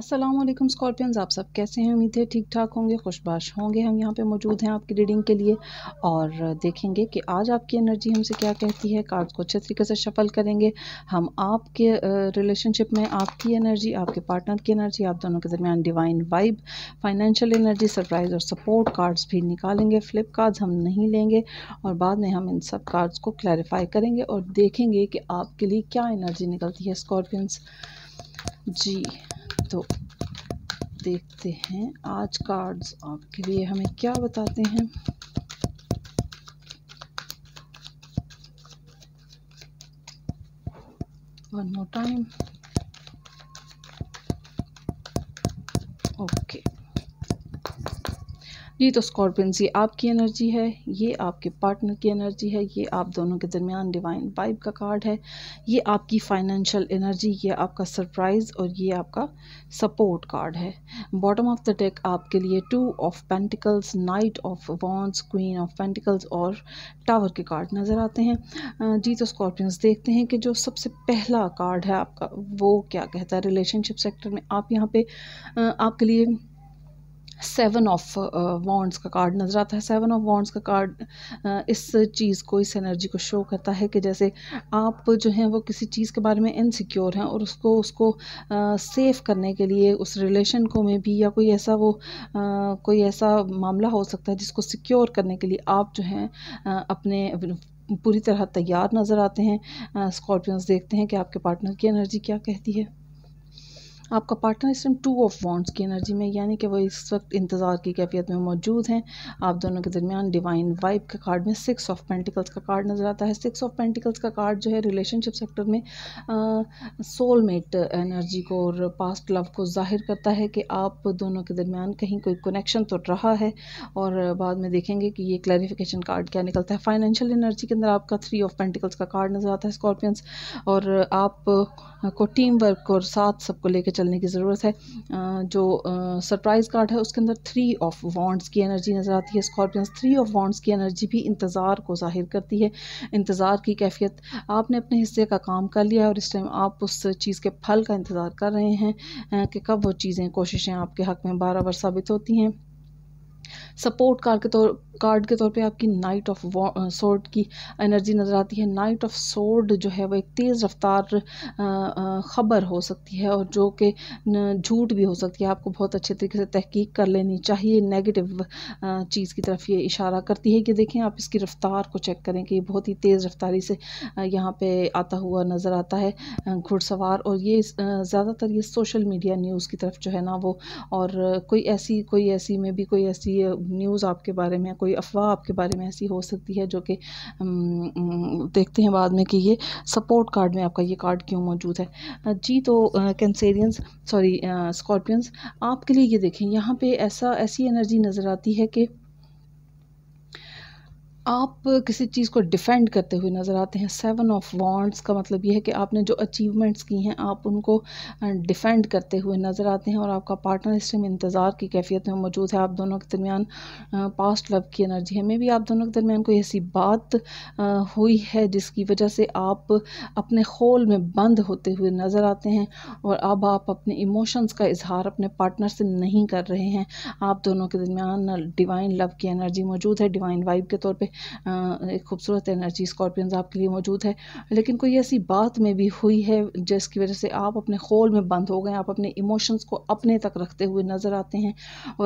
Aslam Scorpions आप सब कैसे हैं उम्मीद है ठीक ठाक होंगे खुशबाश होंगे हम यहाँ पे मौजूद हैं आपकी रीडिंग के लिए और देखेंगे कि आज आपकी एनर्जी हमसे क्या कहती है कार्ड्स को अच्छे तरीके से शफल करेंगे हम आपके रिलेशनशिप में आपकी एनर्जी आपके पार्टनर की एनर्जी आप दोनों के दरमियान divine vibe financial energy surprise और सपोर्ट कार्ड्स भी निकालेंगे फ्लिप कार्ड्स हम नहीं लेंगे और बाद में हम इन सब कार्ड्स को क्लैरिफाई करेंगे और देखेंगे कि आपके लिए क्या एनर्जी निकलती है स्कॉर्पियंस जी तो देखते हैं आज कार्ड्स आपके लिए हमें क्या बताते हैं वन मोर टाइम ओके ये तो स्कॉर्पियंस ये आपकी एनर्जी है ये आपके पार्टनर की एनर्जी है ये आप दोनों के दरमियान डिवाइन वाइब का कार्ड है ये आपकी फाइनेंशियल एनर्जी ये आपका सरप्राइज़ और ये आपका सपोर्ट कार्ड है बॉटम ऑफ द डेक आपके लिए two of pentacles knight of wands queen of pentacles और टावर के कार्ड नज़र आते हैं जी तो स्कॉर्पियंस देखते हैं कि जो सबसे पहला कार्ड है आपका वो क्या कहता है रिलेशनशिप सेक्टर में आप यहाँ पर आपके लिए सेवन ऑफ वॉन्ड्स का कार्ड नज़र आता है सेवन ऑफ वॉन्ड्स का कार्ड uh, इस चीज़ को इस एनर्जी को शो करता है कि जैसे आप जो हैं वो किसी चीज़ के बारे में इनसिक्योर हैं और उसको उसको सेफ़ uh, करने के लिए उस रिलेशन को में भी या कोई ऐसा वो uh, कोई ऐसा मामला हो सकता है जिसको सिक्योर करने के लिए आप जो हैं अपने पूरी तरह तैयार नज़र आते हैं स्कॉर्पियंस देखते हैं कि आपके पार्टनर की एनर्जी क्या कहती है आपका पार्टनर इस टाइम टू ऑफ वॉन्ट्स की एनर्जी में यानी कि वो इस वक्त इंतज़ार की कैफियत में मौजूद हैं आप दोनों के दरमियान डिवाइन वाइब के कार्ड में सिक्स ऑफ पेंटिकल्स का कार्ड नज़र आता है सिक्स ऑफ पेंटिकल्स का कार्ड जो है रिलेशनशिप सेक्टर में सोलमेट एनर्जी को और पास्ट लव को जाहिर करता है कि आप दोनों के दरमियान कहीं कोई कनेक्शन तो रहा है और बाद में देखेंगे कि ये क्लैरिफिकेशन कार्ड क्या निकलता है फाइनेंशियल एनर्जी के अंदर आपका थ्री ऑफ पेंटिकल्स का कार्ड नज़र आता है स्कॉर्पियंस और आप को टीम वर्क और साथ सबको लेकर चलने की ज़रूरत है जो सरप्राइज़ कार्ड है उसके अंदर थ्री ऑफ वॉन्ट्स की एनर्जी नज़र आती है स्कॉर्पियंस थ्री ऑफ वॉन्ट्स की एनर्जी भी इंतज़ार को ज़ाहिर करती है इंतज़ार की कैफियत आपने अपने हिस्से का काम कर लिया है और इस टाइम आप उस चीज़ के फल का इंतज़ार कर रहे हैं कि कब वो चीज़ें कोशिशें आपके हक़ में बारह बार साबित होती हैं सपोर्ट कार्ड के तौर कार्ड के तौर पे आपकी नाइट ऑफ सोर्ड की एनर्जी नज़र आती है नाइट ऑफ सोर्ड जो है वो एक तेज़ रफ्तार ख़बर हो सकती है और जो कि झूठ भी हो सकती है आपको बहुत अच्छे तरीके से तहकीक कर लेनी चाहिए नेगेटिव चीज़ की तरफ ये इशारा करती है कि देखें आप इसकी रफ़्तार को चेक करें कि बहुत ही तेज़ रफ्तारी से यहाँ पर आता हुआ नज़र आता है घुड़सवार और ये ज़्यादातर ये सोशल मीडिया न्यूज़ की तरफ जो है ना वो और कोई ऐसी कोई ऐसी में भी कोई ऐसी न्यूज़ आपके बारे में कोई कोई अफवाह आपके बारे में ऐसी हो सकती है जो कि देखते हैं बाद में कि ये सपोर्ट कार्ड में आपका ये कार्ड क्यों मौजूद है जी तो कैंसेरियंस सॉरी स्कॉर्पियंस आपके लिए ये देखें यहाँ पे ऐसा ऐसी एनर्जी नज़र आती है कि आप किसी चीज़ को डिफेंड करते हुए नज़र आते हैं सेवन ऑफ वॉन्ट्स का मतलब यह है कि आपने जो अचीवमेंट्स की हैं आप उनको डिफेंड करते हुए नज़र आते हैं और आपका पार्टनर इस टाइम इंतज़ार की कैफियत में मौजूद है आप दोनों के दरमियान पास्ट लव की एनर्जी है मे भी आप दोनों के दरमियान कोई ऐसी बात हुई है जिसकी वजह से आप अपने खोल में बंद होते हुए नज़र आते हैं और अब आप अपने इमोशंस का इजहार अपने पार्टनर से नहीं कर रहे हैं आप दोनों के दरमियान डिवाइन लव की एनर्जी मौजूद है डिवाइन वाइब के तौर पर एक खूबसूरत एनर्जी स्कॉर्पियंस आपके लिए मौजूद है लेकिन कोई ऐसी बात में भी हुई है जिसकी वजह से आप अपने खोल में बंद हो गए आप अपने इमोशंस को अपने तक रखते हुए नज़र आते हैं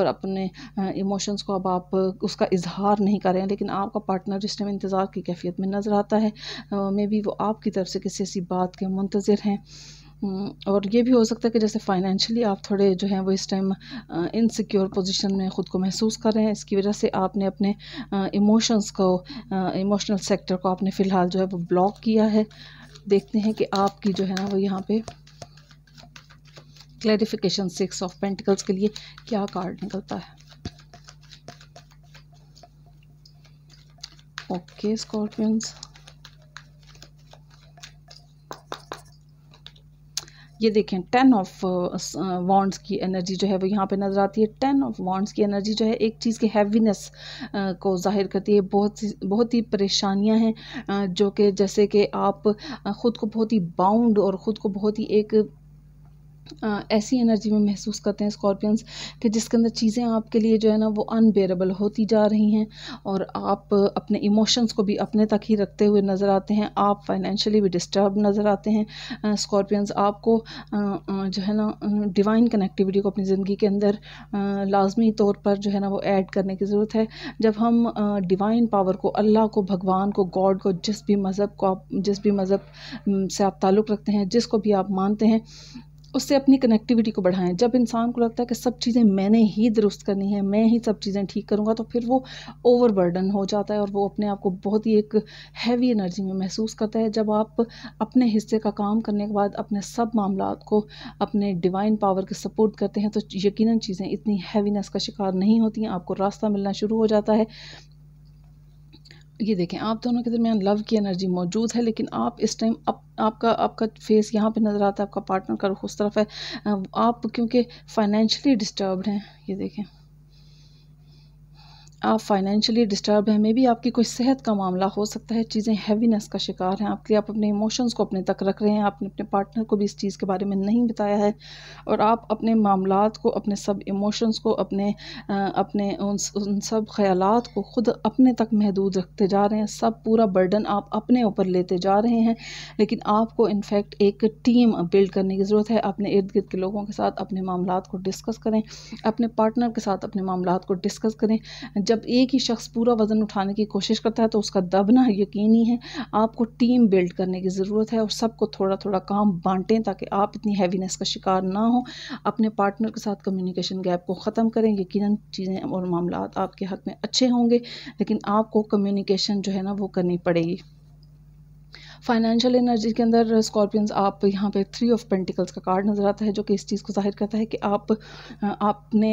और अपने इमोशंस को अब आप उसका इजहार नहीं कर रहे हैं लेकिन आपका पार्टनर जिस टाइम इंतज़ार की कैफियत में नज़र आता है मे बी वो आपकी तरफ से किसी ऐसी बात के मुंतज़र हैं हम्म, और ये भी हो सकता है कि जैसे फाइनेंशियली आप थोड़े जो हैं वो इस टाइम इनसिक्योर पोजीशन में ख़ुद को महसूस कर रहे हैं इसकी वजह से आपने अपने इमोशंस को इमोशनल सेक्टर को आपने फ़िलहाल जो है वो ब्लॉक किया है देखते हैं कि आपकी जो है ना वो यहाँ पे क्लैरिफिकेशन सिक्स ऑफ पेंटिकल्स के लिए क्या कार्ड निकलता है ओके स्कॉर्पियंस ये देखें टेन ऑफ वॉन्ड्स की एनर्जी जो है वो यहाँ पे नज़र आती है टेन ऑफ वॉन्ड्स की एनर्जी जो है एक चीज़ की हैवीनेस uh, को जाहिर करती है बहुत सी बहुत ही परेशानियाँ हैं uh, जो कि जैसे कि आप uh, ख़ुद को बहुत ही बाउंड और ख़ुद को बहुत ही एक ऐसी एनर्जी में महसूस करते हैं स्कॉर्पियंस कि जिसके अंदर चीज़ें आपके लिए जो है ना वो अनबेरेबल होती जा रही हैं और आप अपने इमोशंस को भी अपने तक ही रखते हुए नज़र आते हैं आप फाइनेंशियली भी डिस्टर्ब नज़र आते हैं स्कॉर्पियंस आपको जो है ना डिवाइन कनेक्टिविटी को अपनी ज़िंदगी के अंदर लाजमी तौर पर जो है ना वो ऐड करने की ज़रूरत है जब हम डिवाइन पावर को अल्लाह को भगवान को गॉड को जिस भी मज़हब को आप जिस भी मज़हब से आप ताल्लुक़ रखते हैं जिसको भी आप मानते हैं उससे अपनी कनेक्टिविटी को बढ़ाएं जब इंसान को लगता है कि सब चीज़ें मैंने ही दुरुस्त करनी है मैं ही सब चीज़ें ठीक करूँगा तो फिर वो ओवर बर्डन हो जाता है और वो अपने आप को बहुत ही एक हैवी एनर्जी में महसूस करता है जब आप अपने हिस्से का काम करने के बाद अपने सब मामला को अपने डिवाइन पावर के सपोर्ट करते हैं तो यकीन चीज़ें इतनी हैवीनेस का शिकार नहीं होती हैं आपको रास्ता मिलना शुरू हो जाता है ये देखें आप दोनों के दरमियान लव की एनर्जी मौजूद है लेकिन आप इस टाइम अप आपका आपका फेस यहाँ पे नज़र आता है आपका पार्टनर का रुख उस तरफ है आप क्योंकि फाइनेंशियली डिस्टर्ब हैं ये देखें आप फाइनेंशियली डिस्टर्ब हैं मे बी आपकी कोई सेहत का मामला हो सकता है चीज़ें हैवीनेस का शिकार हैं आपके आप अपने इमोशंस को अपने तक रख रहे हैं आपने अपने पार्टनर को भी इस चीज़ के बारे में नहीं बताया है और आप अपने मामला को अपने सब इमोशंस को अपने अपने उन, उन सब ख्याल को ख़ुद अपने तक महदूद रखते जा रहे हैं सब पूरा बर्डन आप अपने ऊपर लेते जा रहे हैं लेकिन आपको इनफैक्ट एक टीम बिल्ड करने की ज़रूरत है अपने इर्द गिर्द के लोगों के साथ अपने मामला को डिस्कस करें अपने पार्टनर के साथ अपने मामला को डिस्कस करें जब एक ही शख्स पूरा वज़न उठाने की कोशिश करता है तो उसका दबना यकीनी है आपको टीम बिल्ड करने की ज़रूरत है और सबको थोड़ा थोड़ा काम बांटें ताकि आप इतनी हैवीनेस का शिकार ना हो अपने पार्टनर के साथ कम्युनिकेशन गैप को ख़त्म करें यकीन चीज़ें और मामला आपके हक में अच्छे होंगे लेकिन आपको कम्युनिकेशन जो है ना वो करनी पड़ेगी फाइनेंशियल एनर्जी के अंदर स्कॉर्पियंस आप यहाँ पे थ्री ऑफ पेंटिकल्स का कार्ड नज़र आता है जो कि इस चीज़ को जाहिर करता है कि आप आपने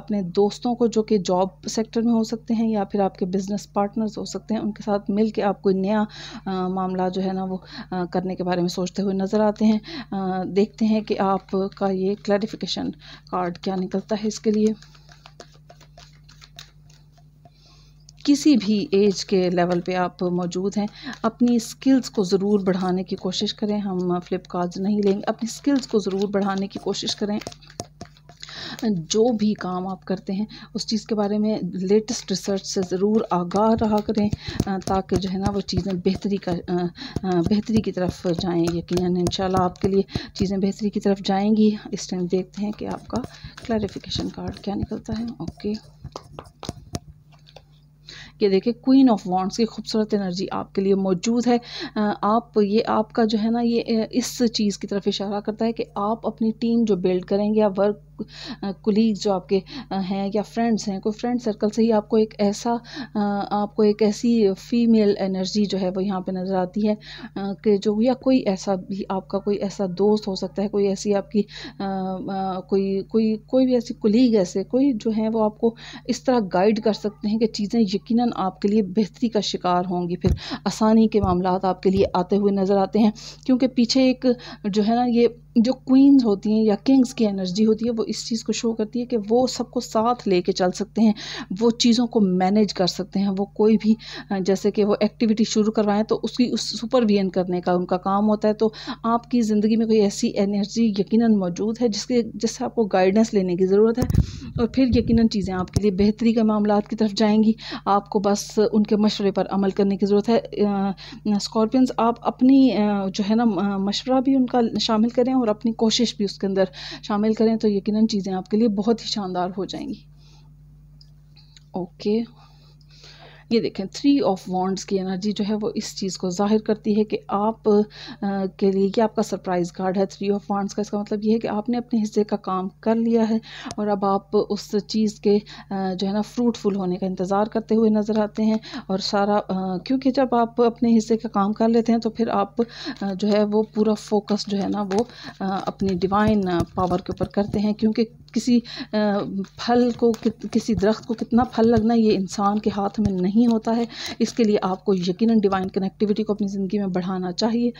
अपने दोस्तों को जो कि जॉब सेक्टर में हो सकते हैं या फिर आपके बिजनेस पार्टनर्स हो सकते हैं उनके साथ मिल के आप कोई नया मामला जो है ना वो करने के बारे में सोचते हुए नज़र आते हैं देखते हैं कि आपका ये क्लैरिफिकेशन कार्ड क्या निकलता है इसके लिए किसी भी एज के लेवल पे आप मौजूद हैं अपनी स्किल्स को ज़रूर बढ़ाने की कोशिश करें हम फ्लिपकार्ट नहीं लेंगे अपनी स्किल्स को ज़रूर बढ़ाने की कोशिश करें जो भी काम आप करते हैं उस चीज़ के बारे में लेटेस्ट रिसर्च से ज़रूर आगाह रहा करें ताकि जो है ना वो चीज़ें बेहतरी का बेहतरी की तरफ जाएं यकीन इन आपके लिए चीज़ें बेहतरी की तरफ जाएंगी इस टाइम देखते हैं कि आपका क्लैरिफिकेशन कार्ड क्या निकलता है ओके ये देखिए क्वीन ऑफ वॉन्ट्स की खूबसूरत एनर्जी आपके लिए मौजूद है आप ये आपका जो है ना ये इस चीज़ की तरफ इशारा करता है कि आप अपनी टीम जो बिल्ड करेंगे या वर्क कुलीग जो आपके हैं या फ्रेंड्स हैं कोई फ्रेंड सर्कल से ही आपको एक ऐसा आपको एक ऐसी फीमेल एनर्जी जो है वो यहाँ पे नज़र आती है कि जो या कोई ऐसा भी आपका कोई ऐसा दोस्त हो सकता है कोई ऐसी आपकी कोई कोई कोई भी ऐसी कुलीग ऐसे कोई जो है वो आपको इस तरह गाइड कर सकते हैं कि चीज़ें यकीन आपके लिए बेहतरी का शिकार होंगी फिर आसानी के मामला आपके लिए आते हुए नज़र आते हैं क्योंकि पीछे एक जो है ना ये जो क्वींस होती हैं या किंग्स की एनर्जी होती है वो इस चीज़ को शो करती है कि वो सबको साथ लेके चल सकते हैं वो चीज़ों को मैनेज कर सकते हैं वो कोई भी जैसे कि वो एक्टिविटी शुरू करवाएं तो उसकी उस सुपरविजन करने का उनका काम होता है तो आपकी ज़िंदगी में कोई ऐसी एनर्जी यकीन मौजूद है जिसके जिससे आपको गाइडेंस लेने की ज़रूरत है और फिर यकीन चीज़ें आपके लिए बेहतरी के मामला की तरफ जाएंगी आपको बस उनके मशवरे पर अमल करने की ज़रूरत है स्कॉर्पियंस आप अपनी जो है ना मशवरा भी उनका शामिल करें और और अपनी कोशिश भी उसके अंदर शामिल करें तो यकीनन चीज़ें आपके लिए बहुत ही शानदार हो जाएंगी ओके ये देखें थ्री ऑफ वॉन्ड्स की एनर्जी जो है वो इस चीज़ को जाहिर करती है कि आप आ, के लिए कि आपका सरप्राइज़ कार्ड है थ्री ऑफ वॉन्ड्स का इसका मतलब ये है कि आपने अपने हिस्से का काम कर लिया है और अब आप उस चीज़ के जो है ना फ्रूटफुल होने का इंतज़ार करते हुए नज़र आते हैं और सारा क्योंकि जब आप अपने हिस्से का काम कर लेते हैं तो फिर आप जो है वो पूरा फोकस जो है ना वो अपनी डिवाइन पावर के ऊपर करते हैं क्योंकि किसी फल को किसी दरख्त को कितना फल लगना ये इंसान के हाथ में नहीं नहीं होता है इसके लिए आपको यकीन डिवाइन कनेक्टिविटी को अपनी ज़िंदगी में बढ़ाना चाहिए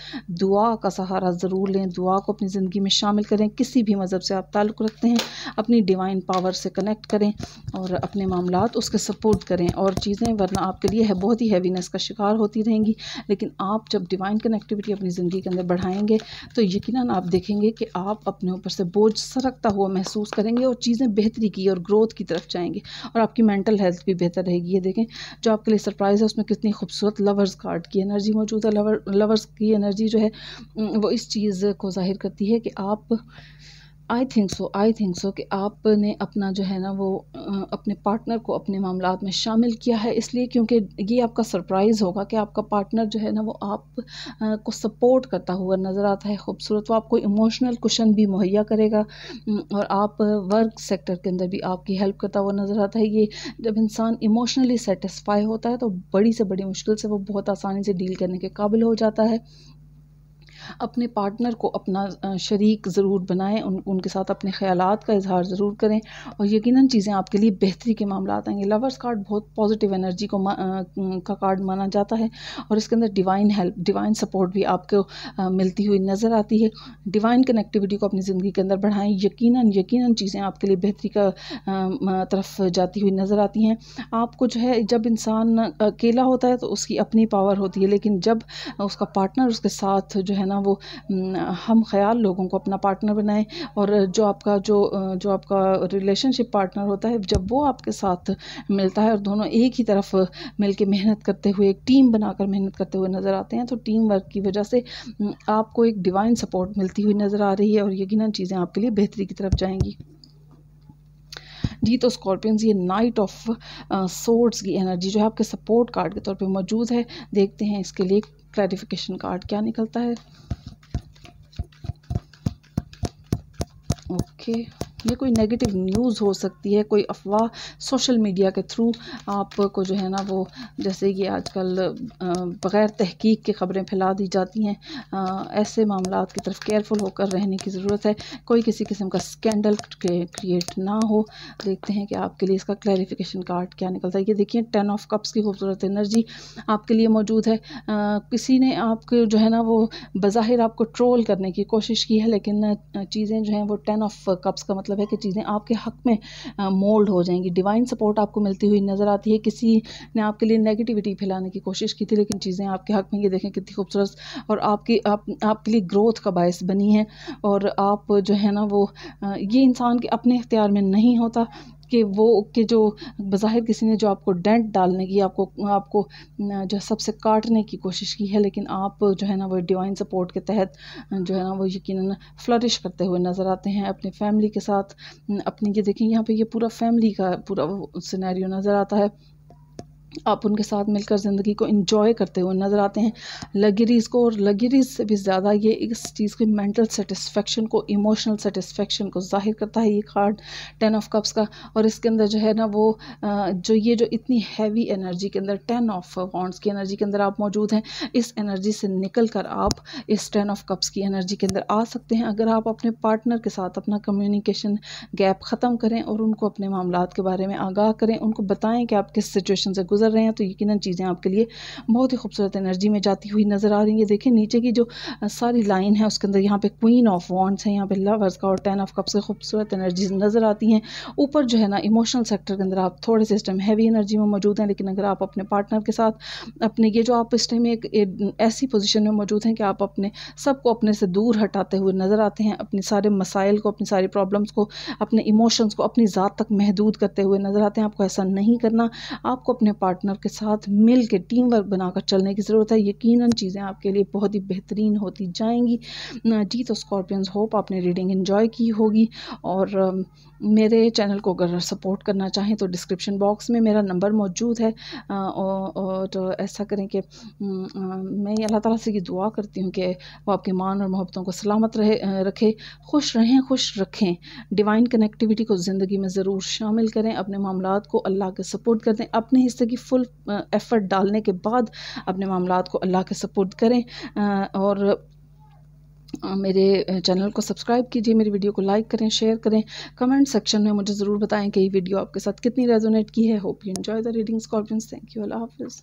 दुआ का सहारा ज़रूर लें दुआ को अपनी ज़िंदगी में शामिल करें किसी भी मज़हब से आप ताल्लुक़ रखते हैं अपनी डिवाइन पावर से कनेक्ट करें और अपने मामला उसके सपोर्ट करें और चीज़ें वरना आपके लिए है बहुत ही हैवीनेस का शिकार होती रहेंगी लेकिन आप जब डिवाइन कनेक्टिविटी अपनी ज़िंदगी के अंदर बढ़ाएंगे तो यकीन आप देखेंगे कि आप अपने ऊपर से बोझ सरकता हुआ महसूस करेंगे और चीज़ें बेहतरी की और ग्रोथ की तरफ जाएंगे और आपकी मेंटल हेल्थ भी बेहतर रहेगी ये देखें जो आपके लिए सरप्राइज़ है उसमें कितनी खूबसूरत लवर्स कार्ड की एनर्जी मौजूद है लवर लवर्स की एनर्जी जो है वो इस चीज़ को जाहिर करती है कि आप I think so I think so कि आपने अपना जो है ना वो अपने पार्टनर को अपने मामला में शामिल किया है इसलिए क्योंकि ये आपका सरप्राइज़ होगा कि आपका पार्टनर जो है ना वो आप को सपोर्ट करता हुआ नज़र आता है खूबसूरत वो आपको इमोशनल कुशन भी मुहैया करेगा और आप वर्क सेक्टर के अंदर भी आपकी हेल्प करता हुआ नज़र आता है ये जब इंसान इमोशनली सेटिस्फाई होता है तो बड़ी से बड़ी मुश्किल से वो बहुत आसानी से डील करने के काबिल हो जाता है अपने पार्टनर को अपना शरीक ज़रूर बनाएं उन उनके साथ अपने ख्याल का इजहार ज़रूर करें और यकीन चीज़ें आपके लिए बेहतरी के मामला आएंगे लवर्स कार्ड बहुत पॉजिटिव एनर्जी को का कार्ड माना जाता है और इसके अंदर डिवाइन हेल्प डिवाइन सपोर्ट भी आपको मिलती हुई नज़र आती है डिवाइन कनेक्टिविटी को अपनी ज़िंदगी के अंदर बढ़ाएं यकीन यकीन चीज़ें आपके लिए बेहतरी का तरफ जाती हुई नज़र आती हैं आपको जो है जब इंसान अकेला होता है तो उसकी अपनी पावर होती है लेकिन जब उसका पार्टनर उसके साथ जो है ना अपना वो हम ख्याल लोगों को अपना पार्टनर बनाएं और जो आपका जो जो आपका रिलेशनशिप पार्टनर होता है जब वो आपके साथ मिलता है और दोनों एक ही तरफ मिल मेहनत करते हुए एक टीम बनाकर मेहनत करते हुए नज़र आते हैं तो टीम वर्क की वजह से आपको एक डिवाइन सपोर्ट मिलती हुई नज़र आ रही है और यकीन चीज़ें आपके लिए बेहतरी की तरफ जाएंगी जी तो स्कॉर्पियंस ये नाइट ऑफ सोर्ड्स की एनर्जी जो है आपके सपोर्ट कार्ड के तौर पे मौजूद है देखते हैं इसके लिए क्लैरिफिकेशन कार्ड क्या निकलता है ओके okay. ये कोई नेगेटिव न्यूज़ हो सकती है कोई अफवाह सोशल मीडिया के थ्रू आपको जो है ना वो जैसे कि आजकल बग़ैर तहकीक के ख़बरें फैला दी जाती हैं ऐसे मामला की तरफ केयरफुल होकर रहने की ज़रूरत है कोई किसी किस्म का स्कैंडल क्रिएट ना हो देखते हैं कि आपके लिए इसका क्लैरिफिकेशन कार्ड क्या निकलता है ये देखिए टेन ऑफ कप्स की खूबसूरत एनर्जी आपके लिए मौजूद है किसी ने आपके जो है ना वो बज़ाहिर आपको ट्रोल करने की कोशिश की है लेकिन चीज़ें जो हैं वो टेन ऑफ कप्स का मतलब मतलब है कि चीज़ें आपके हक में मोल्ड हो जाएंगी डिवाइन सपोर्ट आपको मिलती हुई नज़र आती है किसी ने आपके लिए नेगेटिविटी फैलाने की कोशिश की थी लेकिन चीज़ें आपके हक में ये देखें कितनी खूबसूरत और आपकी आप आपके लिए ग्रोथ का बायस बनी है और आप जो है ना वो ये इंसान के अपने इख्तियार में नहीं होता कि वो कि जो बाहिर किसी ने जो आपको डेंट डालने की आपको आपको जो है सबसे काटने की कोशिश की है लेकिन आप जो है ना वो डिवाइन सपोर्ट के तहत जो है ना वो यकीन फ्लरिश करते हुए नज़र आते हैं अपने फैमिली के साथ अपनी ये देखें यहाँ पे ये पूरा फैमिली का पूरा सिनेरियो नज़र आता है आप उनके साथ मिलकर ज़िंदगी को इंजॉय करते हुए नज़र आते हैं लगेरीज़ को और लगेरीज़ से भी ज़्यादा ये इस चीज़ की मेंटल सेटिस्फेक्शन को इमोशनल सेटिस्फेक्शन को जाहिर करता है ये कार्ड टेन ऑफ कप्स का और इसके अंदर जो है ना वो जो ये जो इतनी हैवी एनर्जी के अंदर टेन ऑफ वॉन्ट्स की एनर्जी के अंदर आप मौजूद हैं इस एनर्जी से निकल कर आप इस टेन ऑफ कप्स की एनर्जी के अंदर आ सकते हैं अगर आप अपने पार्टनर के साथ अपना कम्युनिकेशन गैप ख़त्म करें और उनको अपने मामला के बारे में आगाह करें उनको बताएँ कि आप किस सिचुएशन से गुजर गुजर रहे हैं तो यकीन चीज़ें आपके लिए बहुत ही खूबसूरत एनर्जी में जाती हुई नज़र आ रही है देखें नीचे की जो सारी लाइन है उसके अंदर यहाँ पे क्वीन ऑफ वॉन्ट्स है यहाँ पे लवर्स का और टेन ऑफ कप्स की खूबसूरत एनर्जी नज़र आती हैं ऊपर जो है ना इमोशनल सेक्टर के अंदर आप थोड़े से इस टाइम हैवी एनर्जी में मौजूद हैं लेकिन अगर आप अपने पार्टनर के साथ अपने ये जो आप इस टाइम एक, एक ऐसी पोजिशन में मौजूद हैं कि आप अपने सबको अपने से दूर हटाते हुए नज़र आते हैं अपने सारे मसाइल को अपनी सारी प्रॉब्लम्स को अपने इमोशंस को अपनी ज़ात तक महदूद करते हुए नज़र आते हैं आपको ऐसा नहीं करना आपको अपने पार्टनर के साथ मिल के टीम वर्क बनाकर चलने की ज़रूरत है यकीनन चीज़ें आपके लिए बहुत ही बेहतरीन होती जाएंगी जी तो स्कॉर्पियंस होप आपने रीडिंग एंजॉय की होगी और मेरे चैनल को अगर सपोर्ट करना चाहें तो डिस्क्रिप्शन बॉक्स में मेरा नंबर मौजूद है और तो ऐसा करें कि मैं अल्लाह ताला से ये दुआ करती हूँ कि वो आपके मान और मोहब्बतों को सलामत रहे रखे खुश रहें खुश रखें डिवाइन कनेक्टिविटी को ज़िंदगी में ज़रूर शामिल करें अपने मामला को अल्लाह के सपोर्ट कर दें अपने हिस्से की फुल एफ़र्ट डालने के बाद अपने मामला को अल्लाह के सपोर्ट करें और मेरे चैनल को सब्सक्राइब कीजिए मेरी वीडियो को लाइक करें शेयर करें कमेंट सेक्शन में मुझे ज़रूर बताएं कि ये वीडियो आपके साथ कितनी रेजोनेट की है hope you enjoy the reading Scorpions thank you अल्लाह हाफिज़